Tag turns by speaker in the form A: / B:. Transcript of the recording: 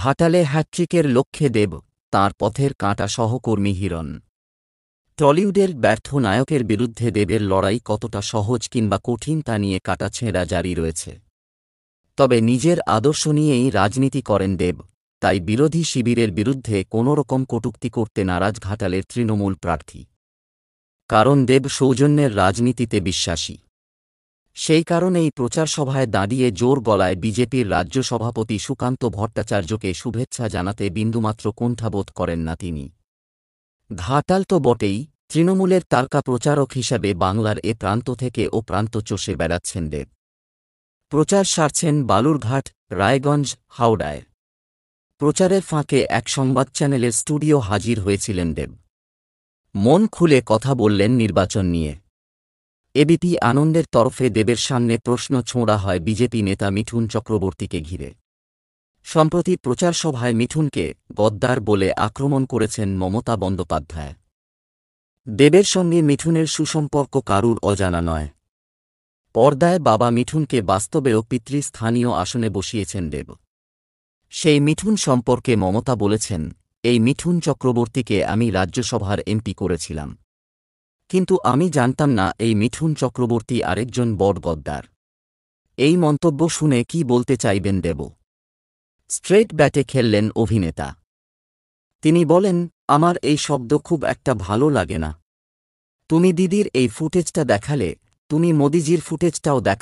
A: ঘাটালে হ্যাট্রিকের লক্ষ্যে দেব তার পথের কাঁটা সহকর্মী হিরণ টলিউডের ব্যর্থ নায়কের বিরুদ্ধে দেবের লড়াই কতটা সহজ কিংবা কঠিন তা নিয়ে কাটাছেঁড়া জারি রয়েছে তবে নিজের আদর্শ নিয়েই রাজনীতি করেন দেব তাই বিরোধী শিবিরের বিরুদ্ধে কোনোরকম কটুক্তি করতে নারাজ ঘাটালের তৃণমূল প্রার্থী কারণ দেব সৌজন্যের রাজনীতিতে বিশ্বাসী সেই কারণেই প্রচার সভায় দাঁড়িয়ে জোর গলায় বিজেপির রাজ্য সভাপতি সুকান্ত ভট্টাচার্যকে শুভেচ্ছা জানাতে বিন্দুমাত্র কুণ্ঠাবোধ করেন না তিনি ঘাটাল তো বটেই তৃণমূলের তারকা প্রচারক হিসাবে বাংলার এ প্রান্ত থেকে ও প্রান্ত চষে বেড়াচ্ছেন দেব প্রচার সারছেন বালুরঘাট রায়গঞ্জ হাওড়ায় প্রচারের ফাঁকে এক সংবাদ চ্যানেলের স্টুডিও হাজির হয়েছিলেন দেব মন খুলে কথা বললেন নির্বাচন নিয়ে এবিপি আনন্দের তরফে দেবের সামনে প্রশ্ন ছোঁড়া হয় বিজেপি নেতা মিঠুন চক্রবর্তীকে ঘিরে সম্প্রতি প্রচার সভায় মিঠুনকে গদ্দার বলে আক্রমণ করেছেন মমতা বন্দ্যোপাধ্যায় দেবের সঙ্গে মিঠুনের সুসম্পর্ক কারুর অজানা নয় পর্দায় বাবা মিঠুনকে বাস্তবেও পিতৃস্থানীয় আসনে বসিয়েছেন দেব সেই মিঠুন সম্পর্কে মমতা বলেছেন এই মিঠুন চক্রবর্তীকে আমি রাজ্যসভার এমপি করেছিলাম কিন্তু আমি জানতাম না এই মিঠুন চক্রবর্তী আরেকজন বড় গদ্দার এই মন্তব্য শুনে কি বলতে চাইবেন দেব স্ট্রেট ব্যাটে খেললেন অভিনেতা তিনি বলেন আমার এই শব্দ খুব একটা ভালো লাগে না তুমি দিদির এই ফুটেজটা দেখালে তুমি মোদিজির ফুটেজটাও দেখ